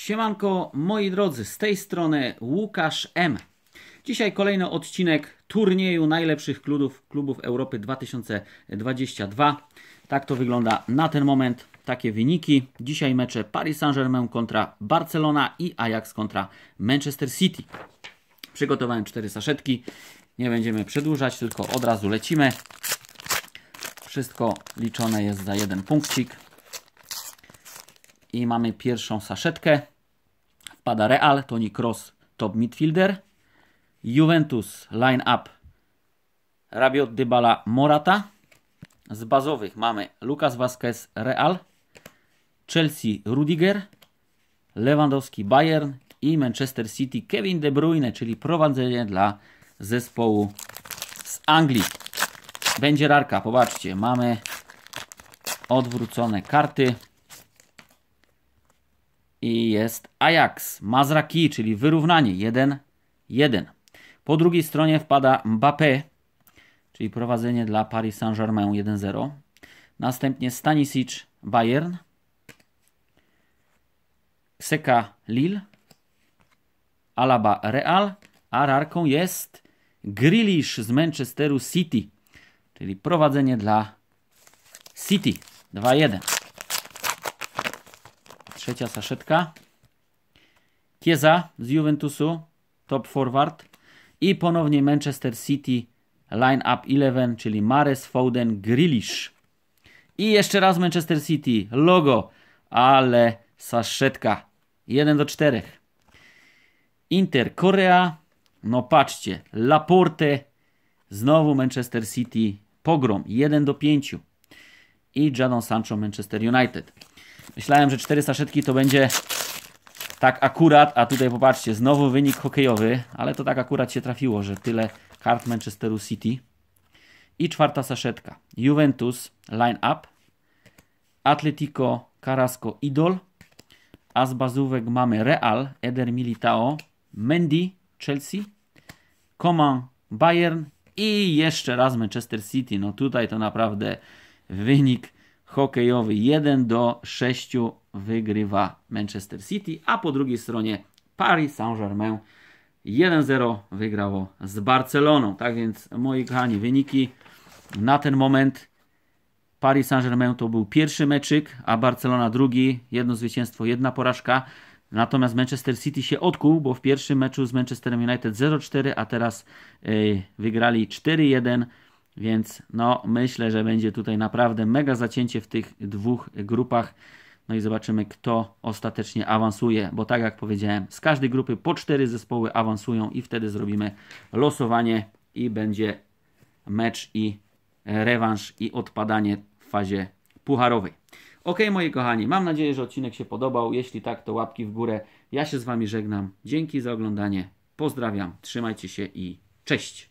Siemanko, moi drodzy, z tej strony Łukasz M. Dzisiaj kolejny odcinek turnieju najlepszych klubów, klubów Europy 2022. Tak to wygląda na ten moment, takie wyniki. Dzisiaj mecze Paris Saint-Germain kontra Barcelona i Ajax kontra Manchester City. Przygotowałem cztery saszetki, nie będziemy przedłużać, tylko od razu lecimy. Wszystko liczone jest za jeden punkcik. I mamy pierwszą saszetkę. Wpada Real, Toni Kroos, top midfielder. Juventus, line-up Rabiot, Dybala, Morata. Z bazowych mamy Lucas Vazquez, Real. Chelsea, Rudiger. Lewandowski, Bayern. I Manchester City, Kevin De Bruyne, czyli prowadzenie dla zespołu z Anglii. Będzie rarka, popatrzcie, mamy odwrócone karty i jest Ajax, Mazraki, czyli wyrównanie 1-1. Po drugiej stronie wpada Mbappé, czyli prowadzenie dla Paris Saint-Germain 1-0. Następnie Stanisic, Bayern. Kseka, Lille. Alaba, Real. A rarką jest Grealish z Manchesteru City, czyli prowadzenie dla City 2-1. Trzecia saszetka. Kieza z Juventusu, top forward. I ponownie Manchester City, line up 11, czyli Mares, Foden, Grealish. I jeszcze raz Manchester City, logo, ale saszetka. 1 do 4. Inter Korea, no patrzcie, Laporte, znowu Manchester City, pogrom 1 do 5 i Jadon Sancho Manchester United. Myślałem, że 400 szetki to będzie tak akurat, a tutaj popatrzcie, znowu wynik hokejowy, ale to tak akurat się trafiło, że tyle kart Manchesteru City. I czwarta saszetka. Juventus Line-Up, Atletico Carrasco Idol, a z bazówek mamy Real, Eder Militao, Mendy, Chelsea, Coman, Bayern i jeszcze raz Manchester City. No tutaj to naprawdę wynik hokejowy 1 do 6 wygrywa Manchester City, a po drugiej stronie Paris Saint-Germain 1-0 wygrało z Barceloną. Tak więc, moi kochani, wyniki na ten moment Paris Saint-Germain to był pierwszy meczyk, a Barcelona drugi, jedno zwycięstwo, jedna porażka. Natomiast Manchester City się odkuł, bo w pierwszym meczu z Manchesterem United 0-4, a teraz yy, wygrali 4-1 więc no, myślę, że będzie tutaj naprawdę mega zacięcie w tych dwóch grupach. No i zobaczymy, kto ostatecznie awansuje, bo tak jak powiedziałem, z każdej grupy po cztery zespoły awansują i wtedy zrobimy losowanie i będzie mecz i rewanż i odpadanie w fazie pucharowej. Ok, moi kochani, mam nadzieję, że odcinek się podobał. Jeśli tak, to łapki w górę. Ja się z Wami żegnam. Dzięki za oglądanie. Pozdrawiam, trzymajcie się i cześć!